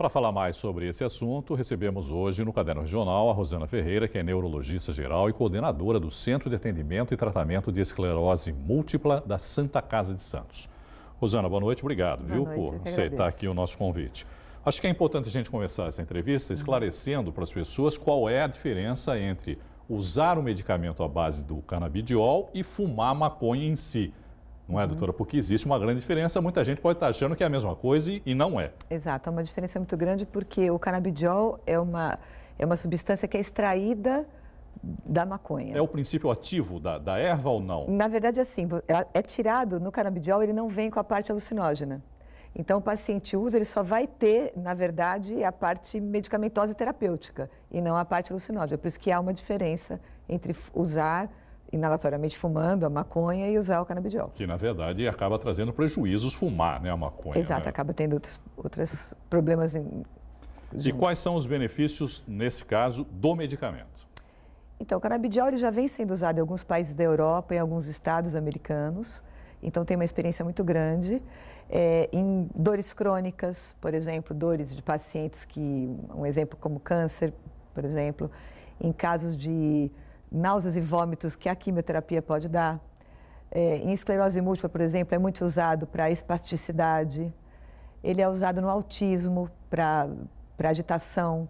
Para falar mais sobre esse assunto, recebemos hoje no Caderno Regional a Rosana Ferreira, que é neurologista geral e coordenadora do Centro de Atendimento e Tratamento de Esclerose Múltipla da Santa Casa de Santos. Rosana, boa noite, obrigado, boa viu, noite, por aceitar aqui o nosso convite. Acho que é importante a gente começar essa entrevista uhum. esclarecendo para as pessoas qual é a diferença entre usar o medicamento à base do canabidiol e fumar maconha em si não é, uhum. doutora? Porque existe uma grande diferença, muita gente pode estar tá achando que é a mesma coisa e, e não é. Exato, é uma diferença muito grande porque o canabidiol é uma, é uma substância que é extraída da maconha. É o princípio ativo da, da erva ou não? Na verdade, é assim, é, é tirado no canabidiol, ele não vem com a parte alucinógena. Então, o paciente usa, ele só vai ter, na verdade, a parte medicamentosa e terapêutica e não a parte alucinógena. Por isso que há uma diferença entre usar inalatoriamente fumando a maconha e usar o canabidiol. Que, na verdade, acaba trazendo prejuízos fumar né, a maconha. Né? Exato, né? acaba tendo outros, outros problemas. Em... E quais são os benefícios, nesse caso, do medicamento? Então, o canabidiol já vem sendo usado em alguns países da Europa, em alguns estados americanos. Então, tem uma experiência muito grande. É, em dores crônicas, por exemplo, dores de pacientes que, um exemplo como câncer, por exemplo, em casos de náuseas e vômitos que a quimioterapia pode dar. É, em esclerose múltipla, por exemplo, é muito usado para espasticidade. Ele é usado no autismo, para agitação.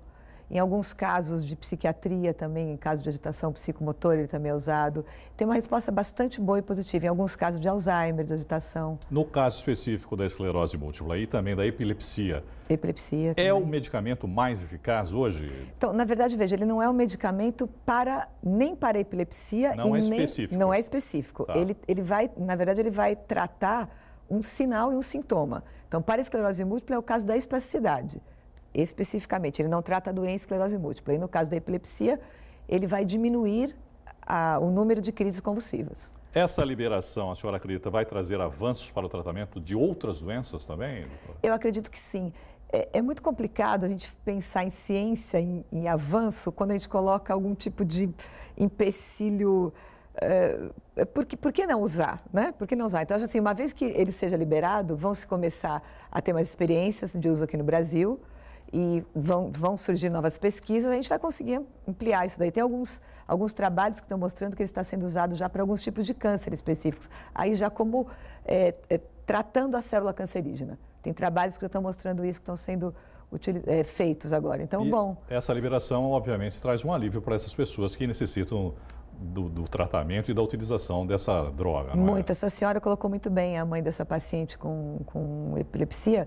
Em alguns casos de psiquiatria também, em caso de agitação psicomotor, ele também é usado. Tem uma resposta bastante boa e positiva. Em alguns casos de Alzheimer, de agitação. No caso específico da esclerose múltipla e também da epilepsia. Epilepsia. Também. É o medicamento mais eficaz hoje? Então, na verdade, veja, ele não é um medicamento para nem para a epilepsia. Não é específico. não é específico. Tá. Ele, ele vai, na verdade, ele vai tratar um sinal e um sintoma. Então, para a esclerose múltipla é o caso da espasticidade especificamente, ele não trata a doença esclerose múltipla. E no caso da epilepsia, ele vai diminuir a, o número de crises convulsivas. Essa liberação, a senhora acredita, vai trazer avanços para o tratamento de outras doenças também? Eu acredito que sim. É, é, muito complicado a gente pensar em ciência, em, em, avanço, quando a gente coloca algum tipo de empecilho. Eh, por, que, por que não usar, né? Por que não usar? Então, assim, uma vez que ele seja liberado, vão se começar a ter mais experiências de uso aqui no Brasil e vão, vão surgir novas pesquisas, a gente vai conseguir ampliar isso daí. Tem alguns, alguns trabalhos que estão mostrando que ele está sendo usado já para alguns tipos de câncer específicos, aí já como é, é, tratando a célula cancerígena. Tem trabalhos que já estão mostrando isso, que estão sendo é, feitos agora. Então, e bom. Essa liberação, obviamente, traz um alívio para essas pessoas que necessitam do, do, tratamento e da utilização dessa droga. É? muito. É? Essa senhora colocou muito bem a mãe dessa paciente com, com epilepsia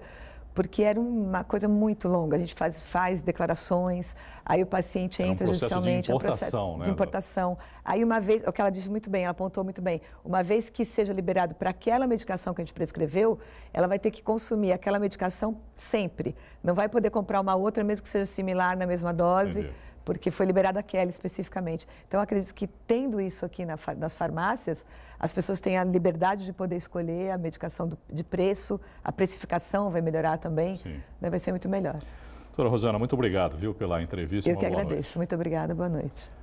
porque era uma coisa muito longa. A gente faz, faz declarações, aí o paciente entra é um judicialmente. De importação, é um né? De importação. Aí uma vez, o que ela disse muito bem, ela apontou muito bem, uma vez que seja liberado para aquela medicação que a gente prescreveu, ela vai ter que consumir aquela medicação sempre. Não vai poder comprar uma outra, mesmo que seja similar na mesma dose. Entendi porque foi liberada aquela especificamente. Então, acredito que tendo isso aqui na, nas farmácias, as pessoas têm a liberdade de poder escolher a medicação do, de preço, a precificação vai melhorar também, né? vai ser muito melhor. Doutora Rosana, muito obrigado, viu, pela entrevista. Eu que agradeço. Muito obrigada, boa noite.